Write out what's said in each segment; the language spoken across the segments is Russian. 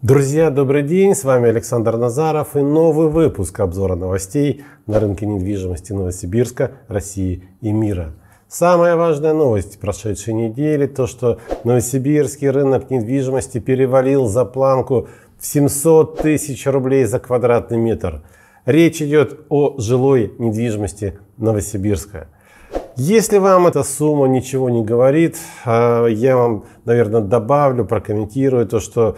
Друзья, добрый день, с вами Александр Назаров и новый выпуск обзора новостей на рынке недвижимости Новосибирска, России и мира. Самая важная новость прошедшей недели, то что новосибирский рынок недвижимости перевалил за планку в 700 тысяч рублей за квадратный метр. Речь идет о жилой недвижимости Новосибирска. Если вам эта сумма ничего не говорит, а я вам, наверное, добавлю, прокомментирую то, что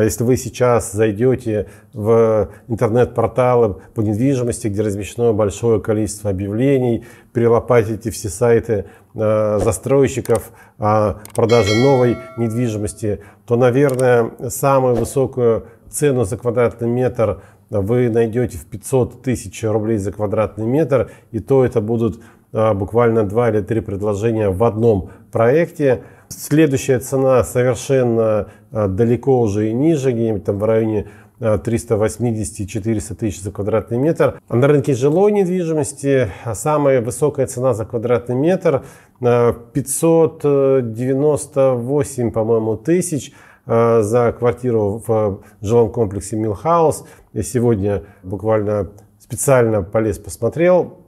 если вы сейчас зайдете в интернет-порталы по недвижимости, где размещено большое количество объявлений, перелопатите все сайты э, застройщиков о продаже новой недвижимости, то, наверное, самую высокую цену за квадратный метр вы найдете в 500 тысяч рублей за квадратный метр, и то это будут э, буквально два или три предложения в одном проекте. Следующая цена совершенно Э, далеко уже и ниже, где-нибудь там в районе 380-400 э, тысяч за квадратный метр. На рынке жилой недвижимости э, самая высокая цена за квадратный метр 598, по-моему, тысяч за квартиру в жилом комплексе Милхаус. Я сегодня буквально специально полез посмотрел.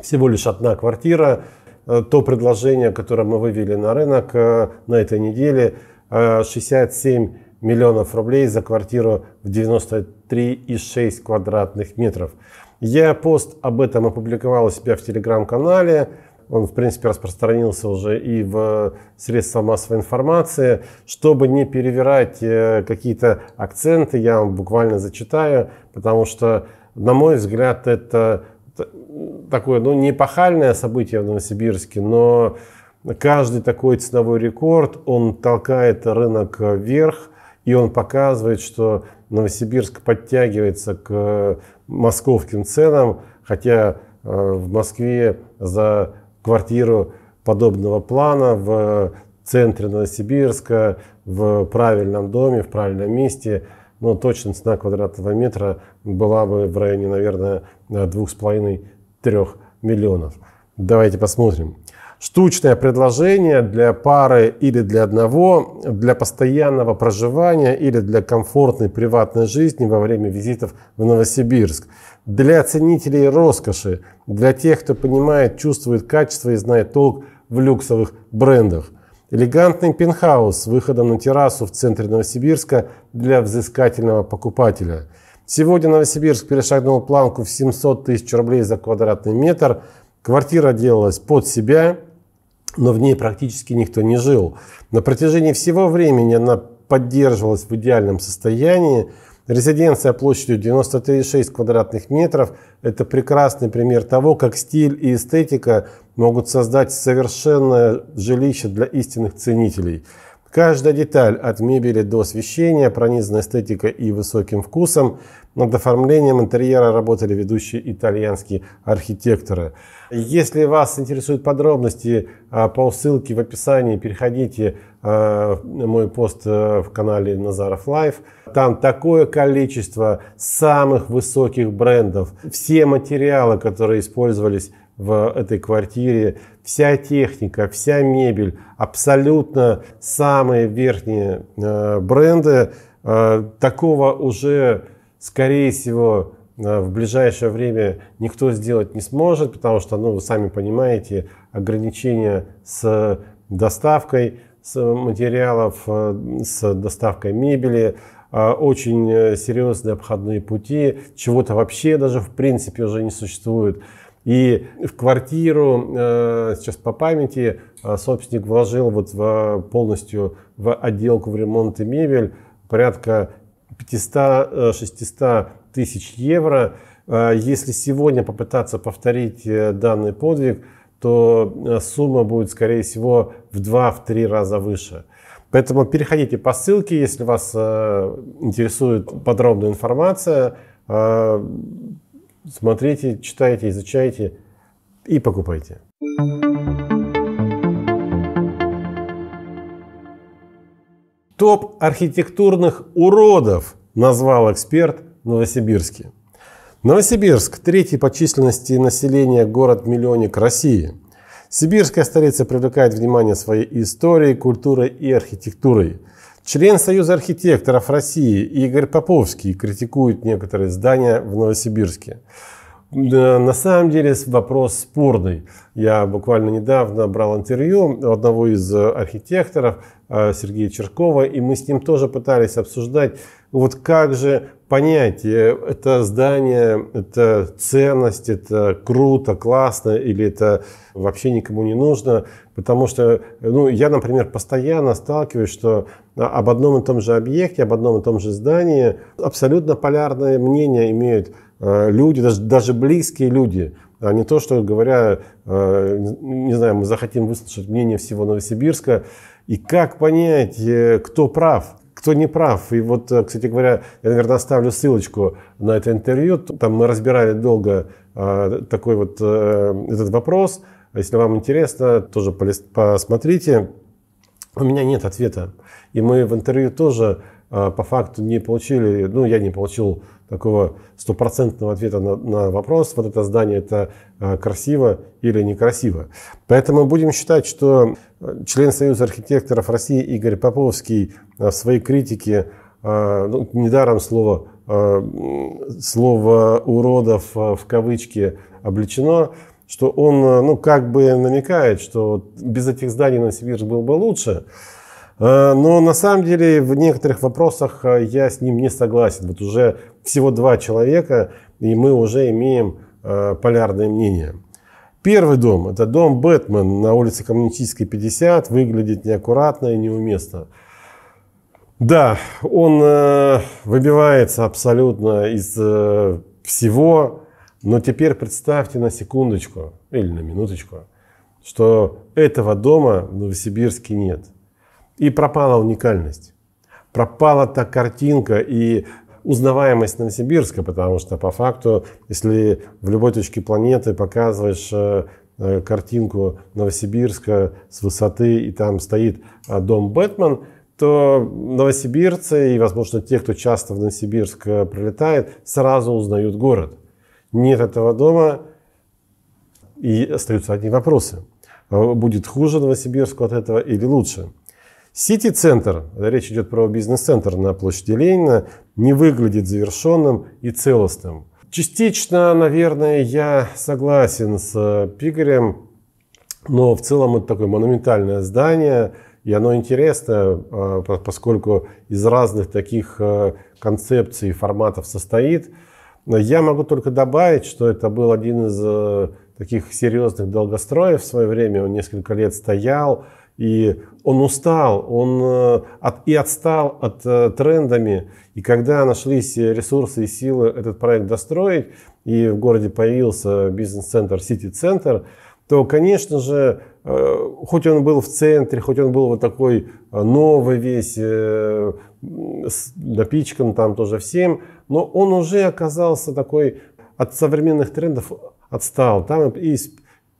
Всего лишь одна квартира. То предложение, которое мы вывели на рынок на этой неделе – 67 э, миллионов рублей за квартиру в 93,6 квадратных метров. Я пост об этом опубликовал у себя в телеграм-канале. Он, в принципе, распространился уже и в средства массовой информации. Чтобы не перевирать э, какие-то акценты, я вам буквально зачитаю, потому что, на мой взгляд, это такое, ну, не пахальное событие в Новосибирске, но Каждый такой ценовой рекорд, он толкает рынок вверх, и он показывает, что Новосибирск подтягивается к э, московским ценам, хотя э, в Москве за квартиру подобного плана в центре Новосибирска, в правильном доме, в правильном месте, но ну, точно цена квадратного метра была бы в районе, наверное, 2,5-3 миллионов. Давайте посмотрим штучное предложение для пары или для одного, для постоянного проживания или для комфортной приватной жизни во время визитов в Новосибирск. Для ценителей роскоши, для тех, кто понимает, чувствует качество и знает толк в люксовых брендах. Элегантный пентхаус с выходом на террасу в центре Новосибирска для взыскательного покупателя. Сегодня Новосибирск перешагнул планку в 700 тысяч рублей за квадратный метр. Квартира делалась под себя – но в ней практически никто не жил. На протяжении всего времени она поддерживалась в идеальном состоянии. Резиденция площадью 93,6 квадратных метров – это прекрасный пример того, как стиль и эстетика могут создать совершенное жилище для истинных ценителей – Каждая деталь от мебели до освещения пронизана эстетикой и высоким вкусом. Над оформлением интерьера работали ведущие итальянские архитекторы. Если вас интересуют подробности, а, по ссылке в описании переходите а, на мой пост а, в канале Назаров Лайф. Там такое количество самых высоких брендов. Все материалы, которые использовались в этой квартире. Вся техника, вся мебель, абсолютно самые верхние э, бренды. Э, такого уже, скорее всего, э, в ближайшее время никто сделать не сможет, потому что, ну, вы сами понимаете, ограничения с доставкой с материалов, с доставкой мебели, очень серьезные обходные пути, чего-то вообще даже в принципе уже не существует. И в квартиру, э, сейчас по памяти, э, собственник вложил вот в, полностью в отделку, в ремонт и мебель порядка 500-600 э, тысяч евро. Если сегодня попытаться повторить данный подвиг, то сумма будет, скорее всего, в 2-3 раза выше. Поэтому переходите по ссылке, если вас интересует подробная информация Смотрите, читайте, изучайте и покупайте. Топ архитектурных уродов назвал эксперт Новосибирске. Новосибирск – третий по численности населения город-миллионник России. Сибирская столица привлекает внимание своей историей, культурой и архитектурой – Член Союза архитекторов России Игорь Поповский критикует некоторые здания в Новосибирске. На самом деле вопрос спорный. Я буквально недавно брал интервью у одного из э, архитекторов э, Сергея Черкова, и мы с ним тоже пытались обсуждать вот как же понять, э, это здание, это ценность, это круто, классно, или это вообще никому не нужно? Потому что, ну, я, например, постоянно сталкиваюсь, что а, об одном и том же объекте, об одном и том же здании абсолютно полярное мнение имеют э, люди, даже, даже близкие люди а не то, что говоря, э, не знаю, мы захотим выслушать мнение всего Новосибирска, и как понять, кто прав? кто не прав. И вот, э, кстати говоря, я, наверное, оставлю ссылочку на это интервью. Там мы разбирали долго э, такой вот э, этот вопрос. Если вам интересно, тоже посмотрите. У меня нет ответа. И мы в интервью тоже по факту не получили, ну, я не получил такого стопроцентного ответа на, на вопрос, вот это здание это э, красиво или некрасиво. Поэтому будем считать, что э, член Союза архитекторов России Игорь Поповский э, в своей критике, ну, недаром слово, слово «уродов» в кавычке обличено, что он ну, как бы намекает, что без этих зданий Новосибирск был бы лучше, но на самом деле в некоторых вопросах я с ним не согласен. Вот уже всего два человека, и мы уже имеем э, полярное мнение. Первый дом – это дом Бэтмен на улице Коммунистической, 50. Выглядит неаккуратно и неуместно. Да, он э, выбивается абсолютно из э, всего. Но теперь представьте на секундочку или на минуточку, что этого дома в Новосибирске нет. И пропала уникальность. Пропала та картинка и узнаваемость Новосибирска, потому что по факту, если в любой точке планеты показываешь э, э, картинку Новосибирска с высоты, и там стоит э, дом Бэтмен, то новосибирцы и, возможно, те, кто часто в Новосибирск прилетает, сразу узнают город. Нет этого дома, и остаются одни вопросы. Будет хуже Новосибирску от этого или лучше? Сити-центр, речь идет про бизнес-центр на площади Ленина, не выглядит завершенным и целостным. Частично, наверное, я согласен с э, Пигарем, но в целом это такое монументальное здание, и оно интересно, а, поскольку из разных таких э, концепций и форматов состоит. Я могу только добавить, что это был один из э, таких серьезных долгостроев в свое время, он несколько лет стоял, и он устал, он э, от, и отстал от э, трендами. И когда нашлись ресурсы и силы этот проект достроить, и в городе появился бизнес-центр, сити-центр, то, конечно же, э, хоть он был в центре, хоть он был вот такой э, новый весь, э, с напичкан там тоже всем, но он уже оказался такой от современных трендов отстал. Там и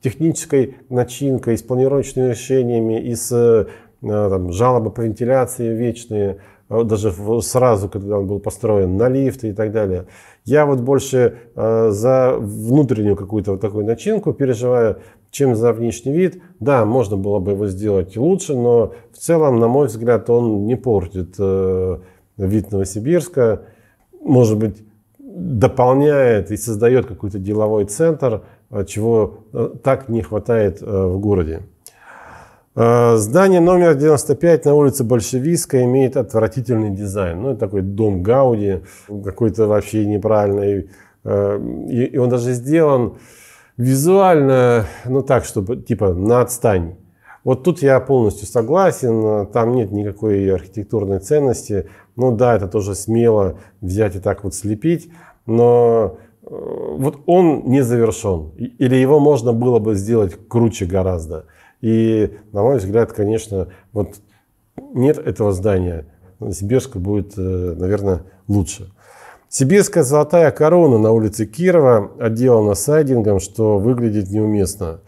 технической начинкой, с планировочными решениями и с э, там, жалобы по вентиляции вечные, э, даже сразу, когда он был построен, на лифты и так далее. Я вот больше э, за внутреннюю какую-то вот такую начинку переживаю, чем за внешний вид. Да, можно было бы его сделать лучше, но в целом, на мой взгляд, он не портит вид Новосибирска. Может быть, дополняет и создает какой-то деловой центр – а, чего э, так не хватает э, в городе. Э, здание номер 95 на улице Большевистская имеет отвратительный дизайн. Ну, это такой дом Гауди, какой-то вообще неправильный. И он даже сделан визуально, ну так, чтобы типа на отстань. Вот тут я полностью согласен, там нет никакой архитектурной ценности. Ну да, это тоже смело взять и так вот слепить, но вот он не завершен. Или его можно было бы сделать круче гораздо. И, на мой взгляд, конечно, вот нет этого здания. Сибирска будет, э, наверное, лучше. Сибирская золотая корона на улице Кирова отделана сайдингом, что выглядит неуместно.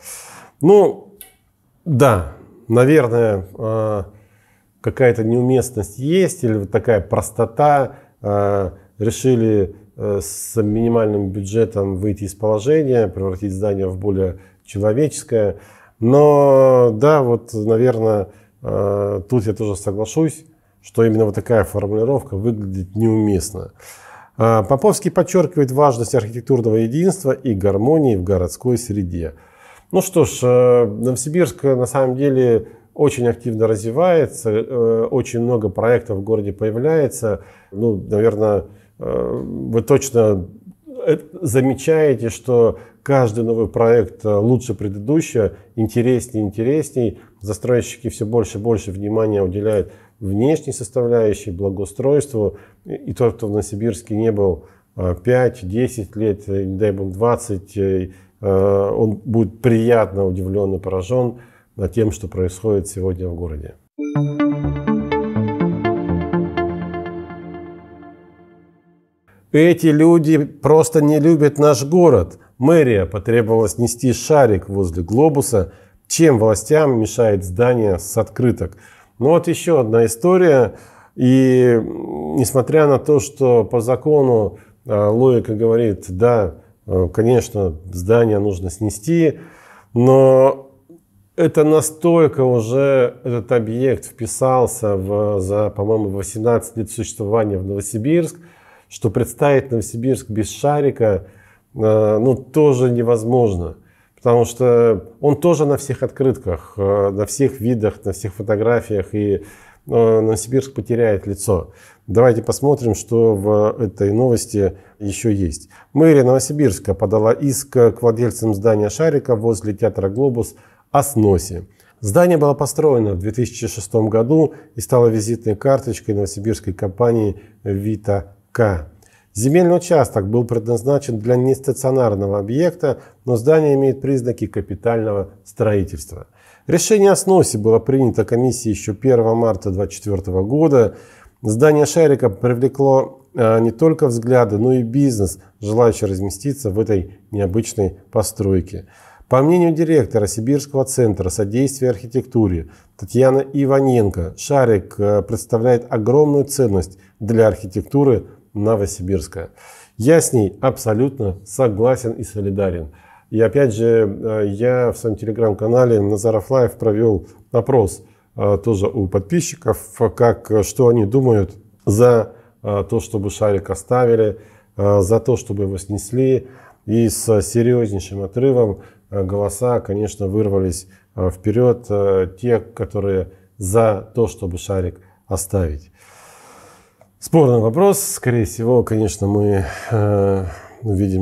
Ну, да, наверное, э, какая-то неуместность есть или вот такая простота. Э, решили Э, с минимальным бюджетом выйти из положения, превратить здание в более человеческое. Но да, вот, наверное, э, тут я тоже соглашусь, что именно вот такая формулировка выглядит неуместно. Э, Поповский подчеркивает важность архитектурного единства и гармонии в городской среде. Ну что ж, Новосибирск на самом деле очень активно развивается, очень много проектов в городе появляется. Ну, наверное, Э, вы точно э, замечаете, что каждый новый проект э, лучше предыдущего, интереснее, интересней. Застройщики все больше и больше внимания уделяют внешней составляющей, благоустройству. И тот, кто в Новосибирске не был 5-10 лет, не дай бог 20, он будет приятно удивлен и поражен тем, что происходит сегодня в городе. Thank you. Эти люди просто не любят наш город. Мэрия потребовала снести шарик возле глобуса, чем властям мешает здание с открыток. Ну вот еще одна история. И несмотря на то, что по закону э, логика говорит, да, э, конечно, здание нужно снести, но это настолько уже этот объект вписался в, за, по-моему, 18 лет существования в Новосибирск – что представить Новосибирск без шарика, э, ну, тоже невозможно. Потому что он тоже на всех открытках, э, на всех видах, на всех фотографиях, и э, Новосибирск потеряет лицо. Давайте посмотрим, что в этой новости еще есть. Мэрия Новосибирска подала иск к владельцам здания «Шарика» возле театра «Глобус» о сносе. Здание было построено в 2006 году и стало визитной карточкой новосибирской компании «Вита к. Земельный участок был предназначен для нестационарного объекта, но здание имеет признаки капитального строительства. Решение о сносе было принято комиссией еще 1 марта 2024 года. Здание «Шарика» привлекло э, не только взгляды, но и бизнес, желающий разместиться в этой необычной постройке. По мнению директора Сибирского центра содействия архитектуре Татьяны Иваненко, «Шарик» э, представляет огромную ценность для архитектуры – Новосибирска. Я с ней абсолютно согласен и солидарен. И опять же, э, я в своем телеграм-канале Назаров Лайф провел опрос э, тоже у подписчиков, как, что они думают за э, то, чтобы шарик оставили, за то, чтобы его снесли. И с серьезнейшим отрывом голоса, конечно, вырвались вперед те, которые за то, чтобы шарик оставить. Спорный вопрос. Скорее всего, конечно, мы э,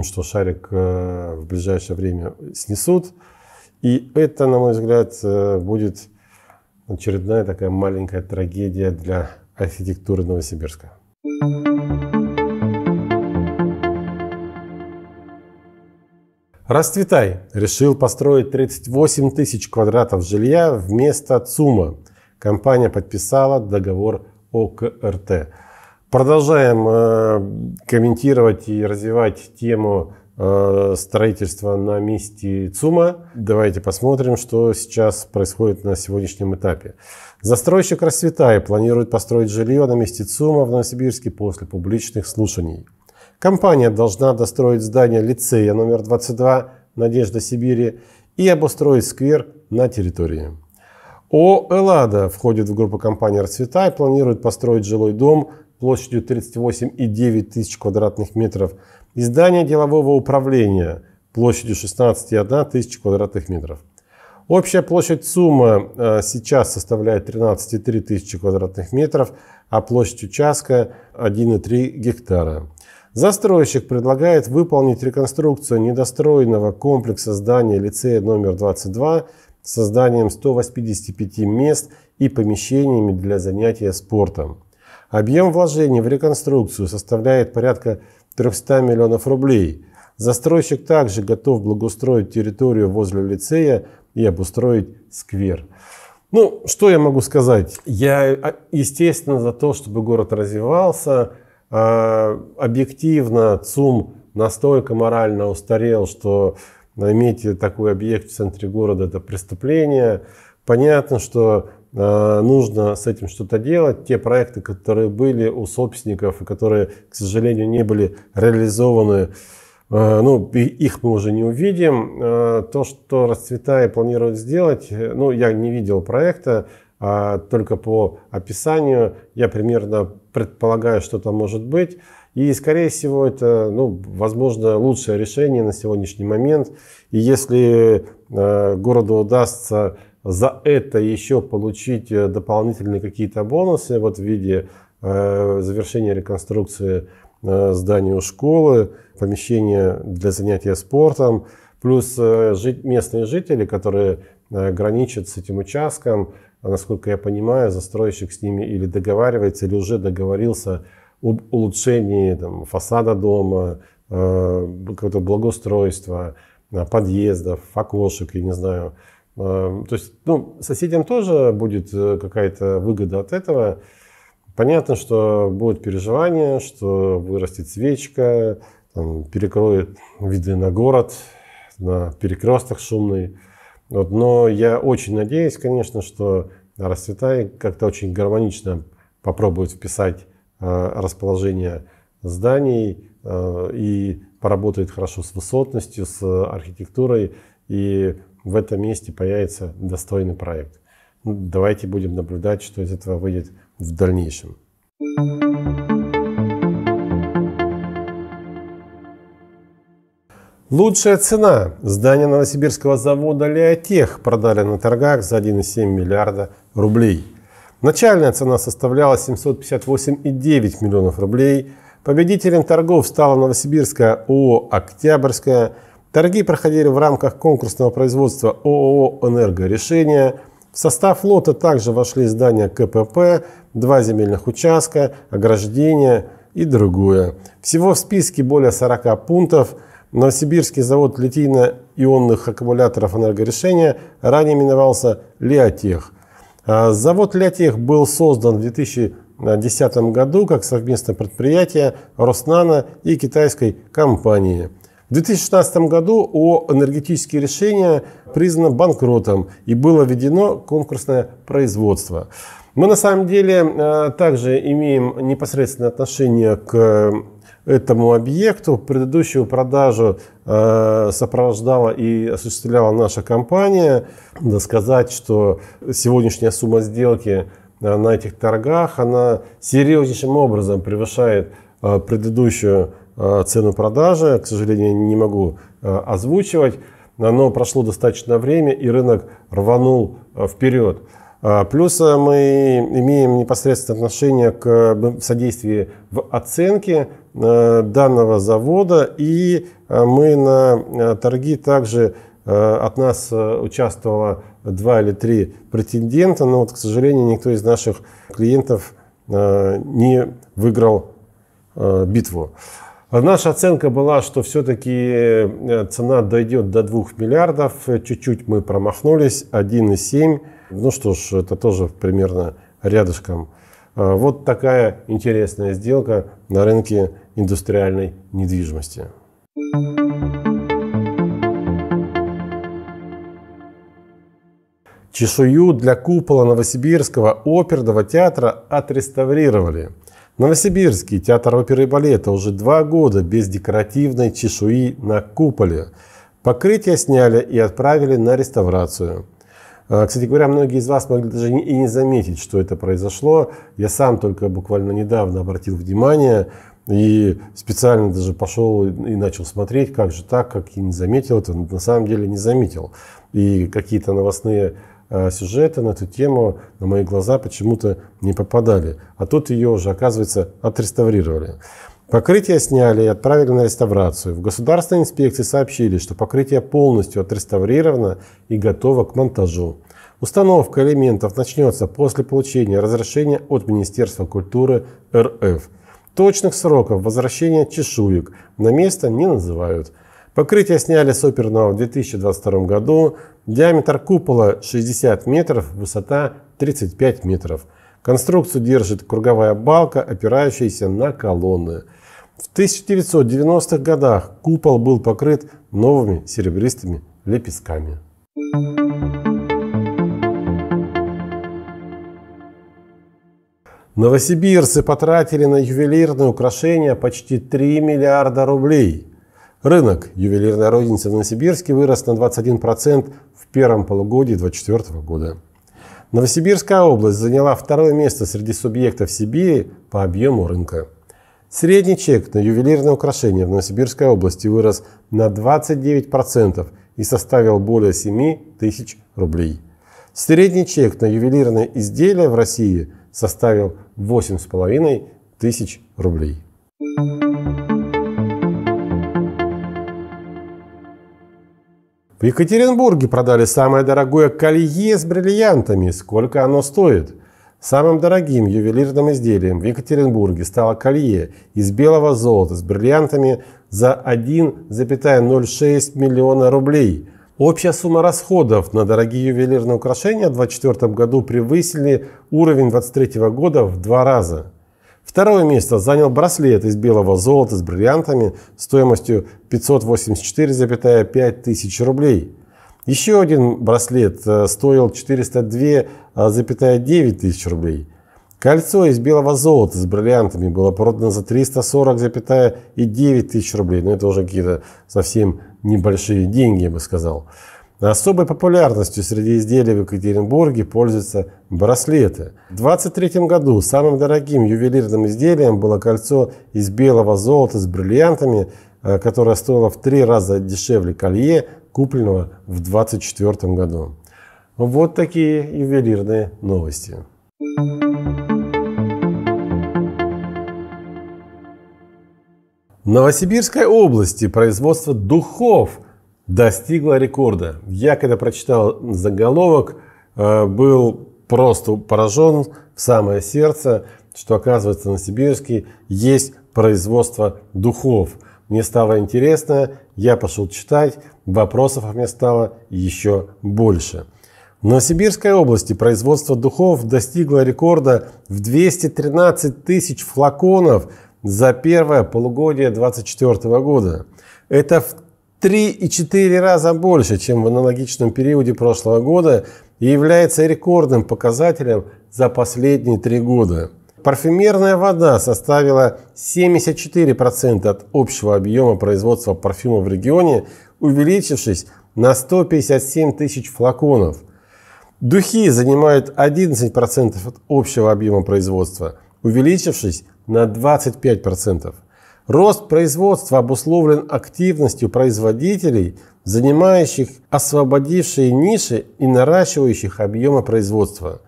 что шарик э, в ближайшее время снесут. И это, на мой взгляд, э, будет очередная такая маленькая трагедия для архитектуры Новосибирска. Расцветай решил построить 38 тысяч квадратов жилья вместо ЦУМа. Компания подписала договор о КРТ. Продолжаем э, комментировать и развивать тему э, строительства на месте ЦУМа. Давайте посмотрим, что сейчас происходит на сегодняшнем этапе. Застройщик «Расцветай» планирует построить жилье на месте ЦУМа в Новосибирске после публичных слушаний. Компания должна достроить здание лицея номер 22 «Надежда Сибири» и обустроить сквер на территории. О «Эллада» входит в группу компании «Расцветай» планирует построить жилой дом площадью 38,9 тысяч квадратных метров и здание делового управления площадью 16,1 тысяч квадратных метров. Общая площадь ЦУМа э, сейчас составляет 13,3 тысячи квадратных метров, а площадь участка 1,3 гектара. Застройщик предлагает выполнить реконструкцию недостроенного комплекса здания лицея номер 22 с созданием 185 мест и помещениями для занятия спортом. Объем вложений в реконструкцию составляет порядка 300 миллионов рублей. Застройщик также готов благоустроить территорию возле лицея и обустроить сквер. Ну, что я могу сказать? Я, а, естественно, за то, чтобы город развивался. А, объективно ЦУМ настолько морально устарел, что иметь такой объект в центре города – это преступление. Понятно, что а, нужно с этим что-то делать. Те проекты, которые были у собственников и которые, к сожалению, не были реализованы, а, ну, их мы уже не увидим. А, то, что расцветая планирует сделать, ну, я не видел проекта, а только по описанию я примерно предполагаю, что там может быть. И, скорее всего, это, ну, возможно, лучшее решение на сегодняшний момент. И если городу удастся за это еще получить э, дополнительные какие-то бонусы вот в виде э, завершения реконструкции э, здания школы, помещения для занятия спортом, плюс э, жить, местные жители, которые э, граничат с этим участком, насколько я понимаю, застройщик с ними или договаривается, или уже договорился об улучшении там, фасада дома, э, какого-то благоустройства, подъездов, окошек, я не знаю, Э, то есть, ну, соседям тоже будет э, какая-то выгода от этого. Понятно, что будут переживания, что вырастет свечка, там, перекроет виды на город, на перекресток шумный. Вот, но я очень надеюсь, конечно, что расцветай как-то очень гармонично попробует вписать э, расположение зданий э, и поработает хорошо с высотностью, с архитектурой. И в этом месте появится достойный проект. Ну, давайте будем наблюдать, что из этого выйдет в дальнейшем. Лучшая цена. Здание Новосибирского завода «Леотех» продали на торгах за 1,7 миллиарда рублей. Начальная цена составляла 758,9 миллионов рублей. Победителем торгов стала Новосибирская ООО «Октябрьская», Торги проходили в рамках конкурсного производства ООО «Энергорешение». В состав лота также вошли здания КПП, два земельных участка, ограждения и другое. Всего в списке более 40 пунктов. Новосибирский завод литийно-ионных аккумуляторов энергорешения ранее именовался «Леотех». А, завод «Леотех» был создан в 2010 году как совместное предприятие «Роснана» и китайской компании – в 2016 году о энергетические решения признано банкротом и было введено конкурсное производство. Мы на самом деле э, также имеем непосредственное отношение к э, этому объекту. Предыдущую продажу э, сопровождала и осуществляла наша компания. Надо сказать, что сегодняшняя сумма сделки Э, на этих торгах, она серьезнейшим образом превышает э, предыдущую э, цену продажи. К сожалению, не могу озвучивать. Но прошло достаточно время, и рынок рванул вперед. Плюс мы имеем непосредственное отношение к содействию в оценке данного завода, и мы на торги также от нас участвовала два или три претендента, но вот, к сожалению, никто из наших клиентов э, не выиграл э, битву. А наша оценка была, что все-таки э, цена дойдет до 2 миллиардов. Чуть-чуть мы промахнулись, 1,7. Ну что ж, это тоже примерно рядышком. Вот такая интересная сделка на рынке индустриальной недвижимости. Thank you Чешую для купола Новосибирского оперного театра отреставрировали. Новосибирский театр оперы и балета уже два года без декоративной чешуи на куполе. Покрытие сняли и отправили на реставрацию. А, кстати говоря, многие из вас могли даже и не заметить, что это произошло. Я сам только буквально недавно обратил внимание и специально даже пошел и начал смотреть, как же так, как я не заметил это. На самом деле не заметил. И какие-то новостные Э, сюжеты на эту тему на мои глаза почему-то не попадали. А тут ее уже, оказывается, отреставрировали. Покрытие сняли и отправили на реставрацию. В государственной инспекции сообщили, что покрытие полностью отреставрировано и готово к монтажу. Установка элементов начнется после получения разрешения от Министерства культуры РФ. Точных сроков возвращения чешуек на место не называют. Покрытие сняли с оперного в 2022 году. Диаметр купола 60 метров, высота 35 метров. Конструкцию держит круговая балка, опирающаяся на колонны. В 1990-х годах купол был покрыт новыми серебристыми лепестками. Новосибирцы потратили на ювелирные украшения почти 3 миллиарда рублей – Рынок ювелирной розницы в Новосибирске вырос на 21% в первом полугодии 2024 года. Новосибирская область заняла второе место среди субъектов Сибири по объему рынка. Средний чек на ювелирное украшение в Новосибирской области вырос на 29% и составил более 7 тысяч рублей. Средний чек на ювелирные изделия в России составил 8,5 тысяч рублей. В Екатеринбурге продали самое дорогое колье с бриллиантами. Сколько оно стоит? Самым дорогим ювелирным изделием в Екатеринбурге стало колье из белого золота с бриллиантами за 1,06 миллиона рублей. Общая сумма расходов на дорогие ювелирные украшения в 2024 году превысили уровень 2023 года в два раза. Второе место занял браслет из белого золота с бриллиантами стоимостью 584,5 тысяч рублей. Еще один браслет э, стоил 402,9 тысяч рублей. Кольцо из белого золота с бриллиантами было продано за 340,9 тысяч рублей. Но это уже какие-то совсем небольшие деньги, я бы сказал. Особой популярностью среди изделий в Екатеринбурге пользуются браслеты. В 1923 году самым дорогим ювелирным изделием было кольцо из белого золота с бриллиантами, э, которое стоило в три раза дешевле колье, купленного в 1924 году. Вот такие ювелирные новости. В Новосибирской области производство духов – достигла рекорда. Я когда прочитал заголовок, э, был просто поражен в самое сердце, что оказывается на Сибирске есть производство духов. Мне стало интересно, я пошел читать, вопросов мне стало еще больше. В Новосибирской области производство духов достигло рекорда в 213 тысяч флаконов за первое полугодие 2024 года. Это в 3,4 раза больше, чем в аналогичном периоде прошлого года и является рекордным показателем за последние три года. Парфюмерная вода составила 74% от общего объема производства парфюма в регионе, увеличившись на 157 тысяч флаконов. Духи занимают 11% от общего объема производства, увеличившись на 25%. Рост производства обусловлен активностью производителей, занимающих освободившие ниши и наращивающих объемы производства.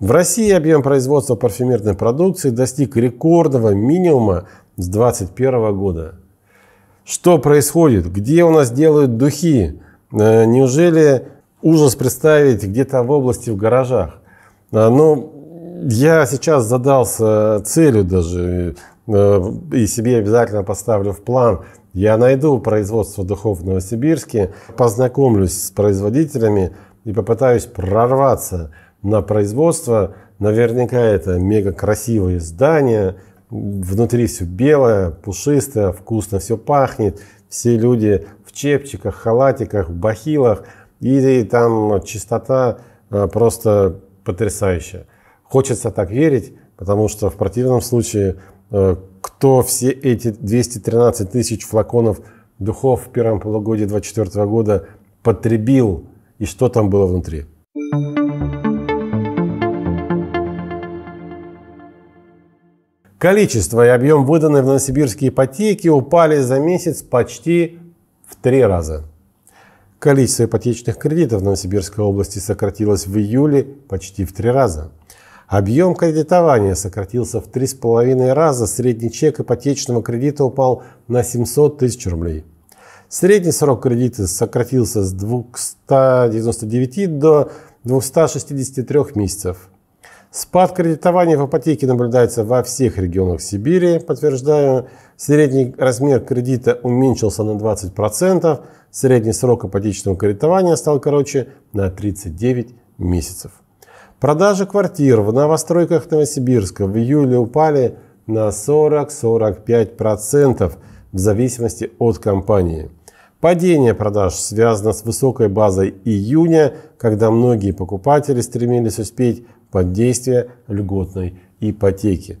В России объем производства парфюмерной продукции достиг рекордного минимума с 2021 года. Что происходит? Где у нас делают духи? Э, неужели ужас представить где-то в области, в гаражах? А, Но ну, я сейчас задался целью даже Э, и себе обязательно поставлю в план. Я найду производство духов в Новосибирске, познакомлюсь с производителями и попытаюсь прорваться на производство. Наверняка это мега красивые здания, внутри все белое, пушистое, вкусно все пахнет. Все люди в чепчиках, халатиках, бахилах. И там чистота э, просто потрясающая. Хочется так верить, потому что в противном случае Э, кто все эти 213 тысяч флаконов духов в первом полугодии 2024 года потребил и что там было внутри. Количество и объем выданной в Новосибирске ипотеки упали за месяц почти в три раза. Количество ипотечных кредитов в Новосибирской области сократилось в июле почти в три раза – Объем кредитования сократился в три с половиной раза, средний чек ипотечного кредита упал на 700 тысяч рублей. Средний срок кредита сократился с 299 до 263 месяцев. Спад кредитования в ипотеке наблюдается во всех регионах Сибири, подтверждаю. Средний размер кредита уменьшился на 20%, средний срок ипотечного кредитования стал короче на 39 месяцев. Продажи квартир в новостройках Новосибирска в июле упали на 40-45% в зависимости от компании. Падение продаж связано с высокой базой июня, когда многие покупатели стремились успеть под действие льготной ипотеки.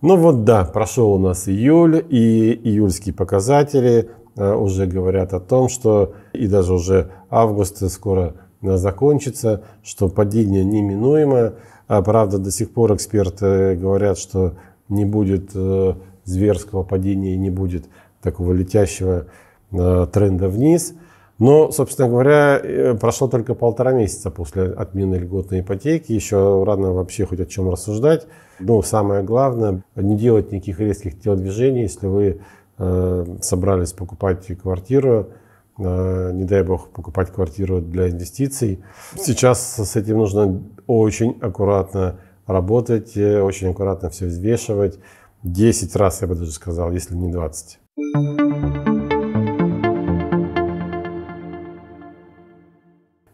Ну вот да, прошел у нас июль, и июльские показатели э, уже говорят о том, что и даже уже август скоро Э, закончится, что падение неминуемо. А, правда, до сих пор эксперты говорят, что не будет э, зверского падения, не будет такого летящего э, тренда вниз. Но, собственно говоря, прошло только полтора месяца после отмены льготной ипотеки, еще рано вообще хоть о чем рассуждать. Но самое главное, не делать никаких резких телодвижений, если вы собрались покупать квартиру, а, не дай бог, покупать квартиру для инвестиций. Сейчас с этим нужно очень аккуратно работать, э, очень аккуратно все взвешивать. 10 раз, я бы даже сказал, если не 20.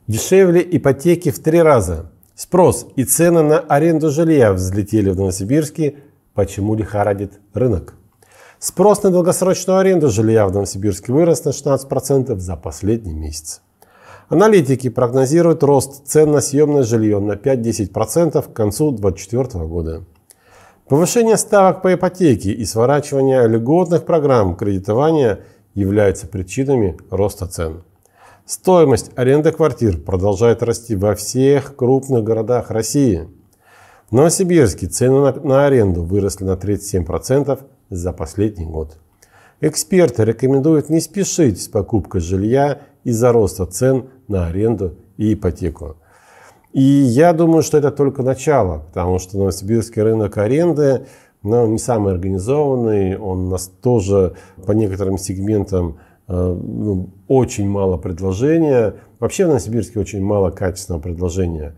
Дешевле ипотеки в три раза. Спрос и цены на аренду жилья взлетели в Новосибирске. Почему лихорадит рынок? Спрос на долгосрочную аренду жилья в Новосибирске вырос на 16% за последний месяц. Аналитики прогнозируют рост цен на съемное жилье на 5-10% к концу 2024 года. Повышение ставок по ипотеке и сворачивание льготных программ кредитования являются причинами роста цен. Стоимость аренды квартир продолжает расти во всех крупных городах России. В Новосибирске цены на, на аренду выросли на 37%, за последний год. Эксперты рекомендуют не спешить с покупкой жилья из-за роста цен на аренду и ипотеку. И я думаю, что это только начало, потому что новосибирский рынок аренды ну не самый организованный, он у нас тоже по некоторым сегментам э, ну, очень мало предложения. Вообще в Новосибирске очень мало качественного предложения.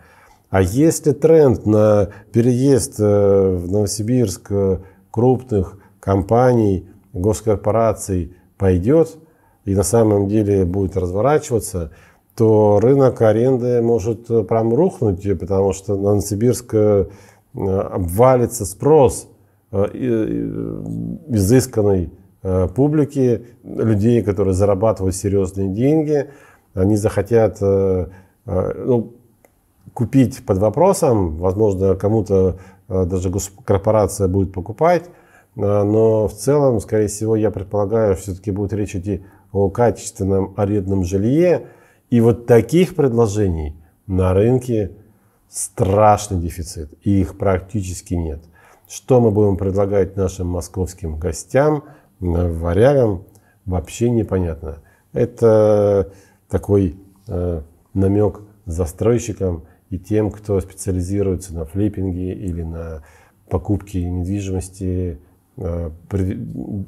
А если тренд на переезд э, в Новосибирск э, крупных компаний, госкорпораций пойдет и на самом деле будет разворачиваться, то рынок аренды может э, прям рухнуть, э, потому что на Новосибирск э, обвалится спрос изысканной публики, людей, которые зарабатывают серьезные деньги. Они захотят ну, купить под вопросом, возможно, кому-то даже госкорпорация будет покупать, а, но в целом, скорее всего, я предполагаю, все-таки будет речь идти о качественном арендном жилье. И вот таких предложений на рынке страшный дефицит, и их практически нет. Что мы будем предлагать нашим московским гостям, варягам, вообще непонятно. Это такой э, намек застройщикам и тем, кто специализируется на флиппинге или на покупке недвижимости Э,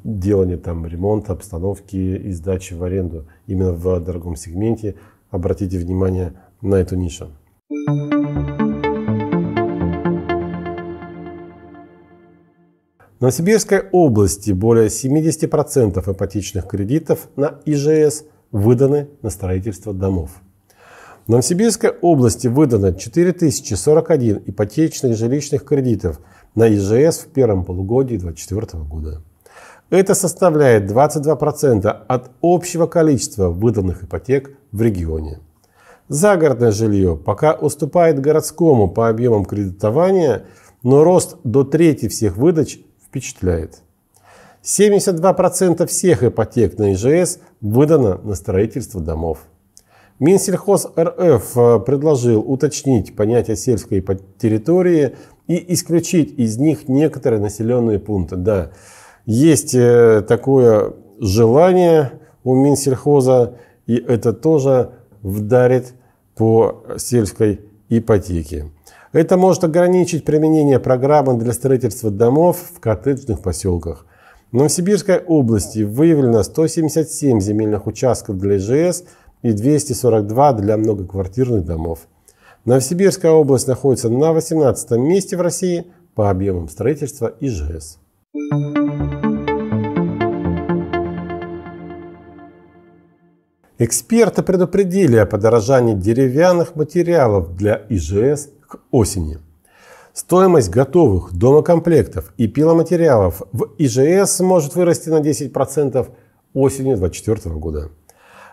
делание там ремонта, обстановки и сдачи в аренду именно в дорогом сегменте. Обратите внимание на эту нишу. В Новосибирской области более 70% ипотечных кредитов на ИЖС выданы на строительство домов. В Новосибирской области выдано 4041 ипотечных жилищных кредитов – на ЕЖС в первом полугодии 2024 года. Это составляет 22% от общего количества выданных ипотек в регионе. Загородное жилье пока уступает городскому по объемам кредитования, но рост до трети всех выдач впечатляет. 72% всех ипотек на ИЖС выдано на строительство домов. Минсельхоз РФ э, предложил уточнить понятие сельской территории и исключить из них некоторые населенные пункты. Да, есть э, такое желание у Минсельхоза, и это тоже вдарит по сельской ипотеке. Это может ограничить применение программы для строительства домов в коттеджных поселках. В Новосибирской области выявлено 177 земельных участков для ЖС и 242 для многоквартирных домов. Новосибирская область находится на 18 месте в России по объемам строительства ИЖС. Эксперты предупредили о подорожании деревянных материалов для ИЖС к осени. Стоимость готовых домокомплектов и пиломатериалов в ИЖС может вырасти на 10% осенью 2024 года.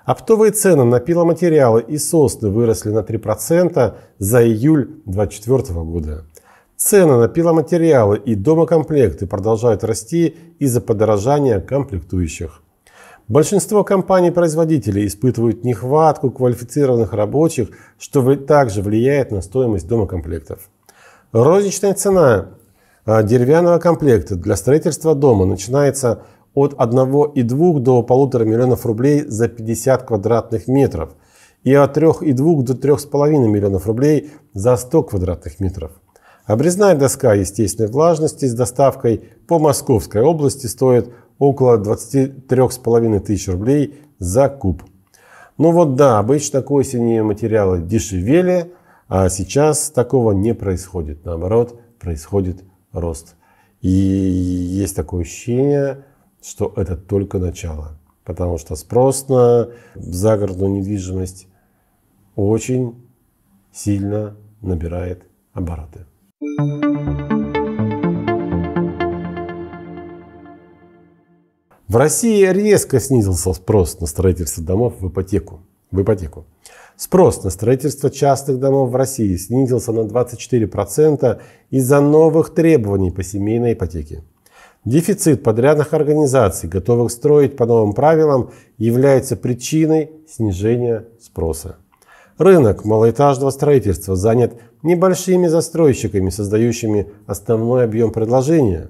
Оптовые цены на пиломатериалы и сосны выросли на 3% за июль 2024 года. Цены на пиломатериалы и домокомплекты продолжают расти из-за подорожания комплектующих. Большинство компаний-производителей испытывают нехватку квалифицированных рабочих, что также влияет на стоимость домокомплектов. Розничная цена а, деревянного комплекта для строительства дома начинается от 1,2 до 1,5 миллионов рублей за 50 квадратных метров и от 3,2 до 3,5 миллионов рублей за 100 квадратных метров. Обрезная доска естественной влажности с доставкой по Московской области стоит около 23,5 тысяч рублей за куб. Ну вот да, обычно к осени материалы дешевели, а сейчас такого не происходит. Наоборот, происходит рост. И есть такое ощущение, что это только начало, потому что спрос на загородную недвижимость очень сильно набирает обороты. В России резко снизился спрос на строительство домов в ипотеку. В ипотеку. Спрос на строительство частных домов в России снизился на 24% из-за новых требований по семейной ипотеке. Дефицит подрядных организаций, готовых строить по новым правилам, является причиной снижения спроса. Рынок малоэтажного строительства занят небольшими застройщиками, создающими основной объем предложения.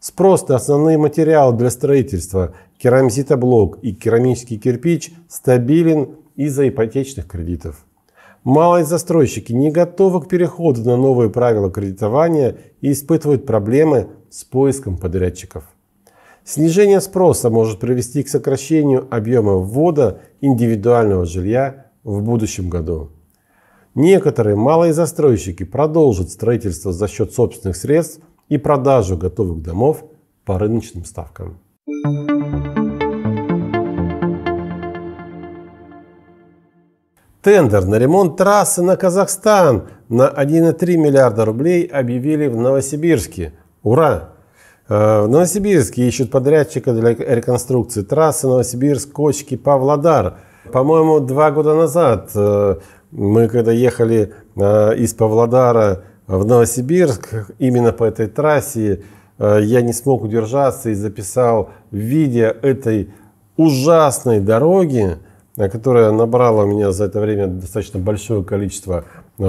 Спрос на основные материалы для строительства – керамзитоблок и керамический кирпич – стабилен из-за ипотечных кредитов. Малые застройщики не готовы к переходу на новые правила кредитования и испытывают проблемы с поиском подрядчиков. Снижение спроса может привести к сокращению объема ввода индивидуального жилья в будущем году. Некоторые малые застройщики продолжат строительство за счет собственных средств и продажу готовых домов по рыночным ставкам. Тендер на ремонт трассы на Казахстан на 1,3 миллиарда рублей объявили в Новосибирске. Ура! Э, в Новосибирске ищут подрядчика для реконструкции трассы Новосибирск-Кочки Павлодар. По-моему, два года назад э, мы, когда ехали э, из Павлодара в Новосибирск, именно по этой трассе, я не смог удержаться и записал видео этой ужасной дороги, которая набрала у меня за это время достаточно большое количество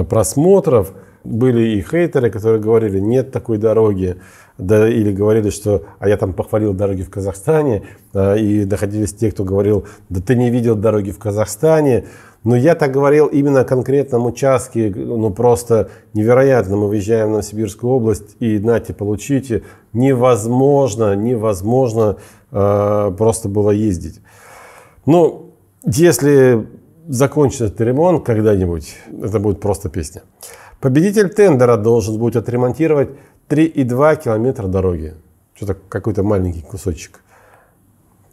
просмотров – были и хейтеры, которые говорили, нет такой дороги, да, или говорили, что, а я там похвалил дороги в Казахстане, и доходились те, кто говорил, да ты не видел дороги в Казахстане, но я так говорил именно о конкретном участке, ну просто невероятно. Мы выезжаем в Новосибирскую область и, нате, получите. Невозможно, невозможно э, просто было ездить. Ну, если закончится этот ремонт когда-нибудь, это будет просто песня. Победитель тендера должен будет отремонтировать 3,2 километра дороги. Что-то какой-то маленький кусочек.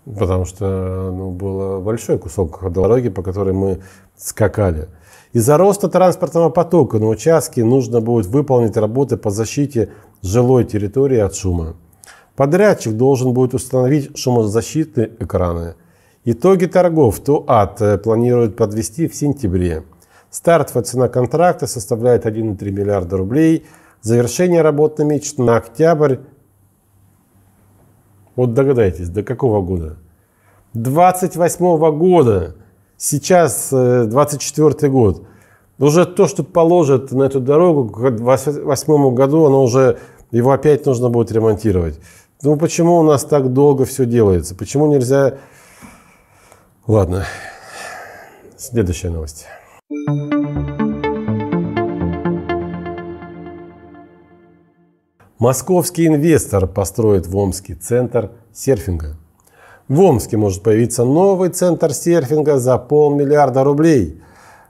Потому что ну, был большой кусок дороги, по которой мы скакали. Из-за роста транспортного потока на участке нужно будет выполнить работы по защите жилой территории от шума. Подрядчик должен будет установить шумозащитные экраны. Итоги торгов ТОАТ планирует подвести в сентябре. Стартовая цена контракта составляет 1,3 миллиарда рублей. Завершение работ намечено на октябрь. Вот догадайтесь, до какого года? 28 -го года. Сейчас 24 э, год. Уже то, что положат на эту дорогу к 2028 году, оно уже, его опять нужно будет ремонтировать. Ну почему у нас так долго все делается? Почему нельзя... Ладно, следующая новость. Московский инвестор построит в Омске центр серфинга. В Омске может появиться новый центр серфинга за полмиллиарда рублей.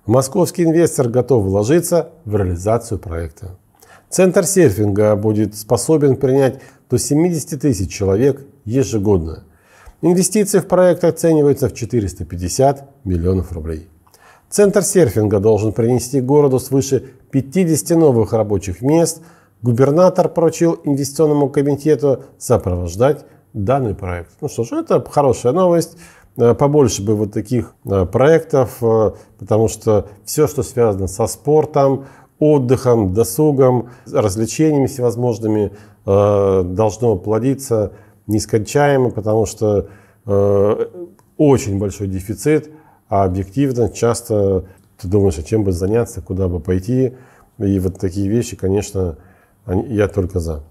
Московский инвестор готов вложиться в реализацию проекта. Центр серфинга будет способен принять до 70 тысяч человек ежегодно. Инвестиции в проект оцениваются в 450 миллионов рублей. Центр серфинга должен принести городу свыше 50 новых рабочих мест. Губернатор поручил инвестиционному комитету сопровождать данный проект. Ну что ж, это хорошая новость. Э, побольше бы вот таких э, проектов, э, потому что все, что связано со спортом, отдыхом, досугом, развлечениями всевозможными, должно плодиться нескончаемо, потому что очень большой дефицит – а объективно часто ты думаешь, а чем бы заняться, куда бы пойти. И вот такие вещи, конечно, они, я только за.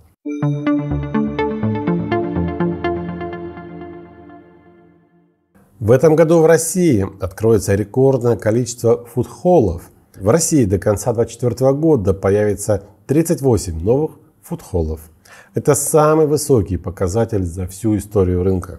В этом году в России откроется рекордное количество фудхоллов. В России до конца 2024 года появится 38 новых фудхоллов. Это самый высокий показатель за всю историю рынка.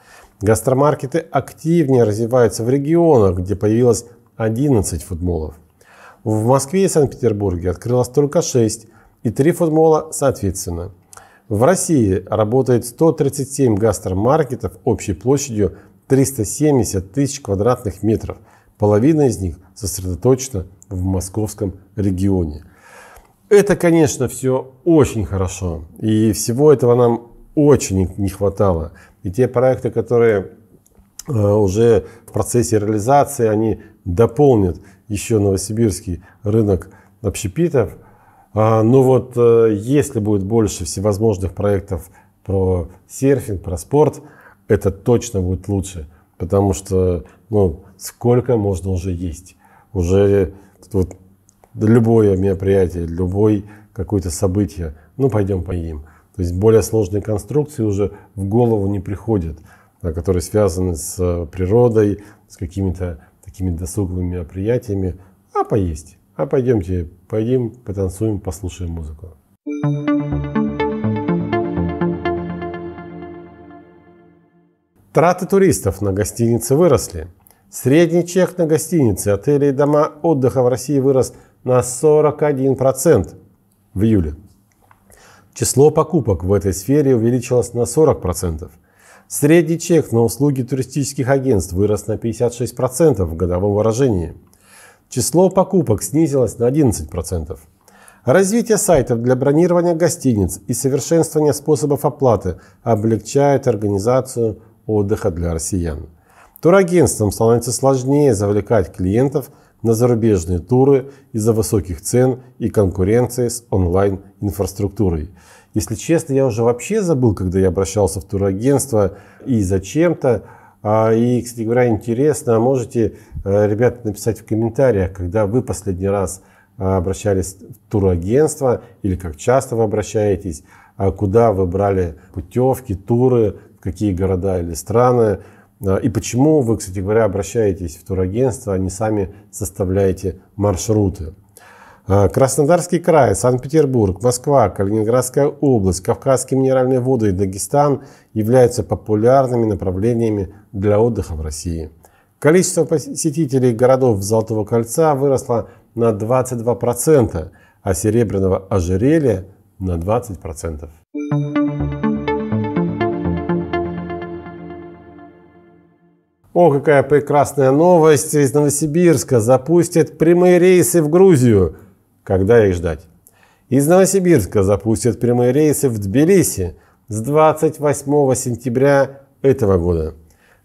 Гастромаркеты активнее развиваются в регионах, где появилось 11 фудмолов. В Москве и Санкт-Петербурге открылось только 6 и 3 фудмола соответственно. В России работает 137 гастромаркетов общей площадью 370 тысяч квадратных метров. Половина из них сосредоточена в московском регионе. Это, конечно, все очень хорошо. И всего этого нам очень не хватало. И те проекты, которые э, уже в процессе реализации, они дополнят еще новосибирский рынок общепитов. А, Но ну вот э, если будет больше всевозможных проектов про серфинг, про спорт, это точно будет лучше, потому что ну, сколько можно уже есть. Уже вот, любое мероприятие, любое какое-то событие, ну пойдем поим. То есть более сложные конструкции уже в голову не приходят, а которые связаны с э, природой, с какими-то такими досуговыми мероприятиями. А поесть, а пойдемте, пойдем, потанцуем, послушаем музыку. Траты туристов на гостиницы выросли. Средний чек на гостиницы, отели и дома отдыха в России вырос на 41% в июле. Число покупок в этой сфере увеличилось на 40%. Средний чек на услуги туристических агентств вырос на 56% в годовом выражении. Число покупок снизилось на 11%. Развитие сайтов для бронирования гостиниц и совершенствование способов оплаты облегчает организацию отдыха для россиян. Турагентствам становится сложнее завлекать клиентов – на зарубежные туры из-за высоких цен и конкуренции с онлайн-инфраструктурой. Если честно, я уже вообще забыл, когда я обращался в турагентство и зачем-то. А, и, кстати говоря, интересно, а можете, э, ребята, написать в комментариях, когда вы последний раз а, обращались в турагентство или как часто вы обращаетесь, куда вы брали путевки, туры, в какие города или страны. А, и почему вы, кстати говоря, обращаетесь в турагентство, а не сами составляете маршруты? А, Краснодарский край, Санкт-Петербург, Москва, Калининградская область, Кавказские минеральные воды и Дагестан являются популярными направлениями для отдыха в России. Количество посетителей городов Золотого кольца выросло на 22%, а серебряного ожерелья на 20%. О, какая прекрасная новость из Новосибирска. Запустят прямые рейсы в Грузию. Когда их ждать? Из Новосибирска запустят прямые рейсы в Тбилиси с 28 сентября этого года.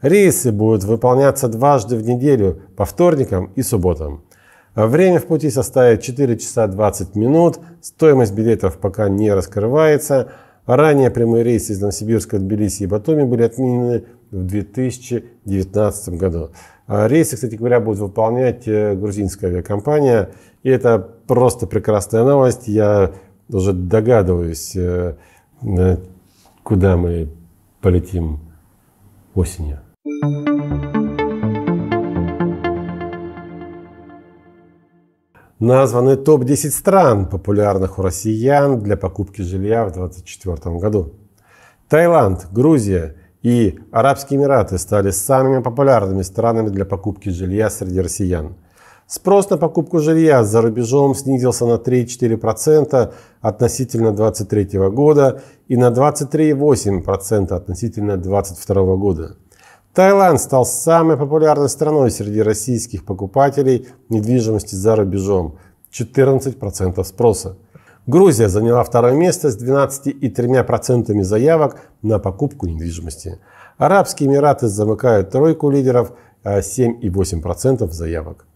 Рейсы будут выполняться дважды в неделю, по вторникам и субботам. Время в пути составит 4 часа 20 минут. Стоимость билетов пока не раскрывается. Ранее прямые рейсы из Новосибирска, Тбилиси и Батуми были отменены в 2019 году. А рейсы, кстати говоря, будет выполнять э, грузинская авиакомпания. И это просто прекрасная новость. Я уже догадываюсь, э, э, куда мы полетим осенью. Названы топ-10 стран, популярных у россиян для покупки жилья в 2024 году. Таиланд, Грузия – и Арабские Эмираты стали самыми популярными странами для покупки жилья среди россиян. Спрос на покупку жилья за рубежом снизился на 3-4% относительно 2023 года и на 23,8% относительно 2022 года. Таиланд стал самой популярной страной среди российских покупателей недвижимости за рубежом – 14% спроса. Грузия заняла второе место с 12,3% заявок на покупку недвижимости. Арабские Эмираты замыкают тройку лидеров 7,8% а, заявок.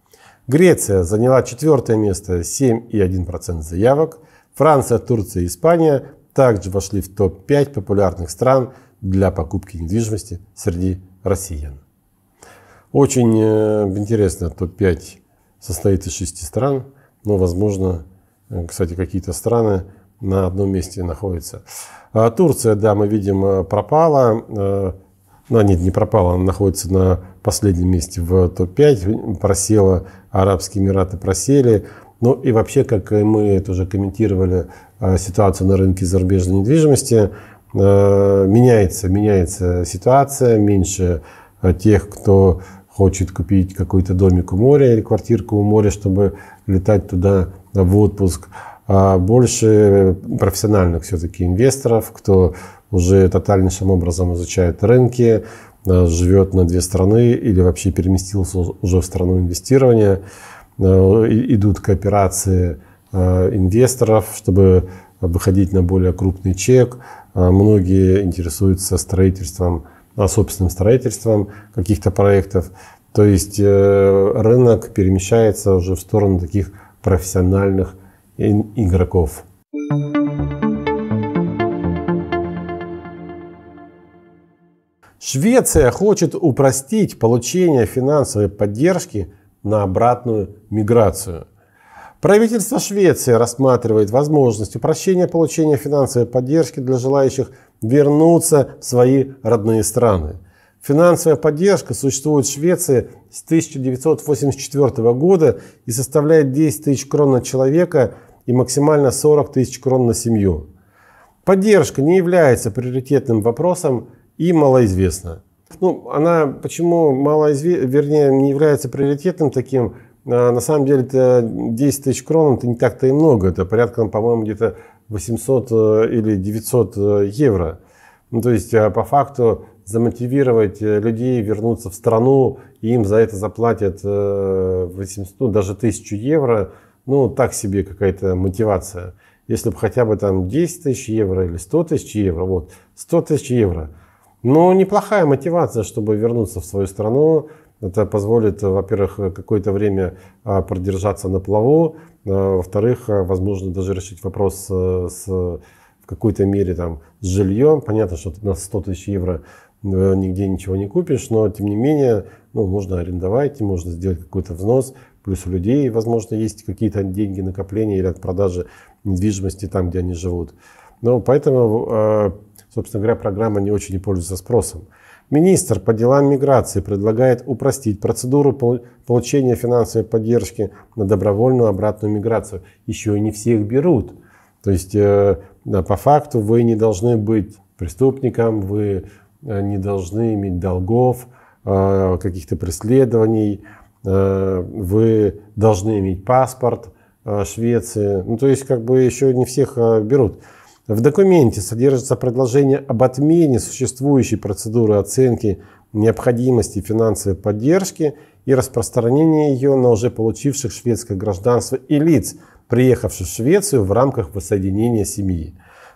Греция заняла четвертое место 7,1% заявок. Франция, Турция и Испания также вошли в топ-5 популярных стран для покупки недвижимости среди россиян. Очень э, интересно, топ-5 состоит из шести стран, но, возможно, кстати, какие-то страны на одном месте находятся. А Турция, да, мы видим, э, пропала. Э, ну, а нет, не пропала, она находится на последнем месте в топ-5, просела, Арабские Эмираты просели. Ну и вообще, как мы тоже комментировали э, ситуацию на рынке зарубежной недвижимости, меняется, меняется ситуация, меньше тех, кто хочет купить какой-то домик у моря или квартирку у моря, чтобы летать туда в отпуск, а больше профессиональных все-таки инвесторов, кто уже тотальнейшим образом изучает рынки, а, живет на две страны или вообще переместился уже в страну инвестирования. А, идут кооперации а, инвесторов, чтобы выходить на более крупный чек. Многие интересуются строительством, собственным строительством каких-то проектов. То есть э, рынок перемещается уже в сторону таких профессиональных игроков. Швеция хочет упростить получение финансовой поддержки на обратную миграцию. Правительство Швеции рассматривает возможность упрощения получения финансовой поддержки для желающих вернуться в свои родные страны. Финансовая поддержка существует в Швеции с 1984 года и составляет 10 тысяч крон на человека и максимально 40 тысяч крон на семью. Поддержка не является приоритетным вопросом и малоизвестна. Ну, она почему малоизвестна, вернее, не является приоритетным таким, а на самом деле это 10 тысяч крон, это не так-то и много, это порядка, по-моему, где-то 800 э, или 900 э, евро. Ну, то есть, а по факту, замотивировать э, людей вернуться в страну, и им за это заплатят 800, э, ну, даже 1000 евро, ну, так себе какая-то мотивация. Если бы хотя бы там 10 тысяч евро или 100 тысяч евро, вот, 100 тысяч евро. Но ну, неплохая мотивация, чтобы вернуться в свою страну. Это позволит, э, во-первых, какое-то время а, продержаться на плаву, а, во-вторых, возможно, даже решить вопрос с, в какой-то мере там, с жильем. Понятно, что на 100 тысяч евро Э, нигде ничего не купишь, но тем не менее, ну, можно арендовать, можно сделать какой-то взнос, плюс у людей, возможно, есть какие-то деньги накопления или от продажи недвижимости там, где они живут. Но ну, поэтому, э, собственно говоря, программа не очень пользуется спросом. Министр по делам миграции предлагает упростить процедуру получения финансовой поддержки на добровольную обратную миграцию. Еще и не всех берут. То есть, э, да, по факту вы не должны быть преступником, вы Э, не должны иметь долгов, э, каких-то преследований, э, вы должны иметь паспорт Швеции. Ну, то есть, как бы еще не всех берут. В документе содержится предложение об отмене существующей процедуры оценки необходимости финансовой поддержки и распространения ее на уже получивших шведское гражданство и лиц, приехавших в Швецию в рамках воссоединения семьи.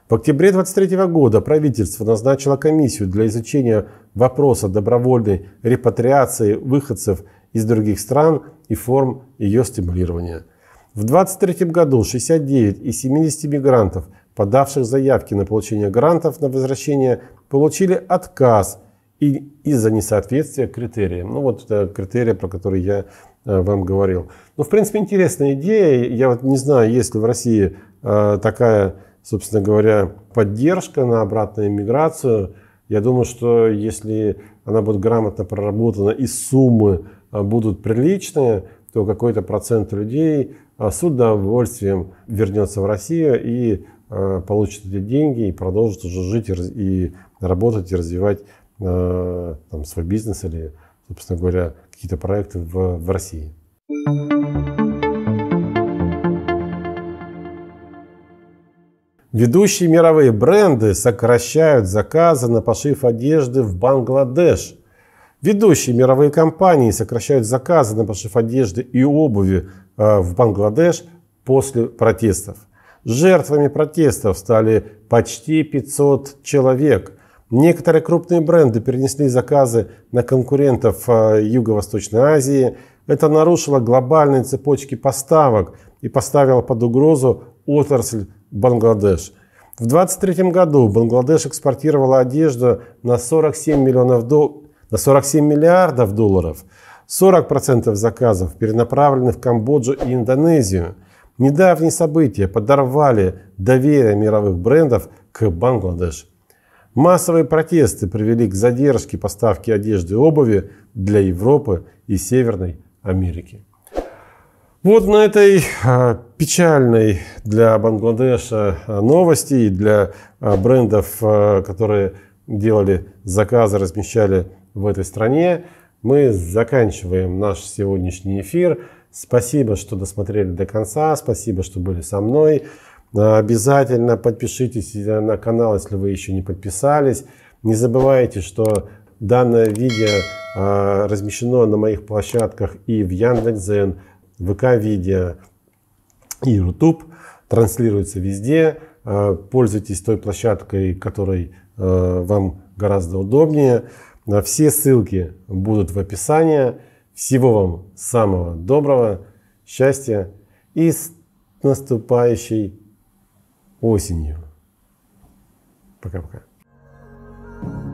В октябре 2023 года правительство назначило комиссию для изучения вопроса добровольной репатриации выходцев из других стран и форм ее стимулирования. В 2023 году 69 из 70 мигрантов, подавших заявки на получение грантов на возвращение, получили отказ из-за несоответствия критериям. Ну вот это критерия, про которые я э, вам говорил. Ну, в принципе, интересная идея. Я вот не знаю, есть ли в России э, такая собственно говоря, поддержка на обратную иммиграцию Я думаю, что если она будет грамотно проработана и суммы а, будут приличные, то какой-то процент людей а, с удовольствием вернется в Россию и а, получит эти деньги и продолжит уже жить и работать и развивать там, свой бизнес или, собственно говоря, какие-то проекты в, в России. Ведущие мировые бренды сокращают заказы на пошив одежды в Бангладеш. Ведущие мировые компании сокращают заказы на пошив одежды и обуви э, в Бангладеш после протестов. Жертвами протестов стали почти 500 человек. Некоторые крупные бренды перенесли заказы на конкурентов э, Юго-Восточной Азии. Это нарушило глобальные цепочки поставок и поставило под угрозу отрасль Бангладеш. В 2023 году Бангладеш экспортировала одежду на 47, миллионов до... на 47 миллиардов долларов. 40% заказов перенаправлены в Камбоджу и Индонезию. Недавние события подорвали доверие мировых брендов к Бангладеш. Массовые протесты привели к задержке поставки одежды и обуви для Европы и Северной Америки. Вот на этой а, печальной для Бангладеша а, новости и для а, брендов, которые делали заказы, размещали в этой стране, мы заканчиваем наш сегодняшний эфир. Спасибо, что досмотрели до конца, спасибо, что были со мной. Обязательно подпишитесь на канал, если вы еще не подписались. Не забывайте, что данное видео размещено на моих площадках и в Яндекс.Зен. ВК-видео и YouTube. Транслируется везде. Э, пользуйтесь той площадкой, которой э, вам гораздо удобнее. Э, все ссылки будут в описании. Всего вам самого доброго, счастья и с наступающей осенью. Пока-пока. thank you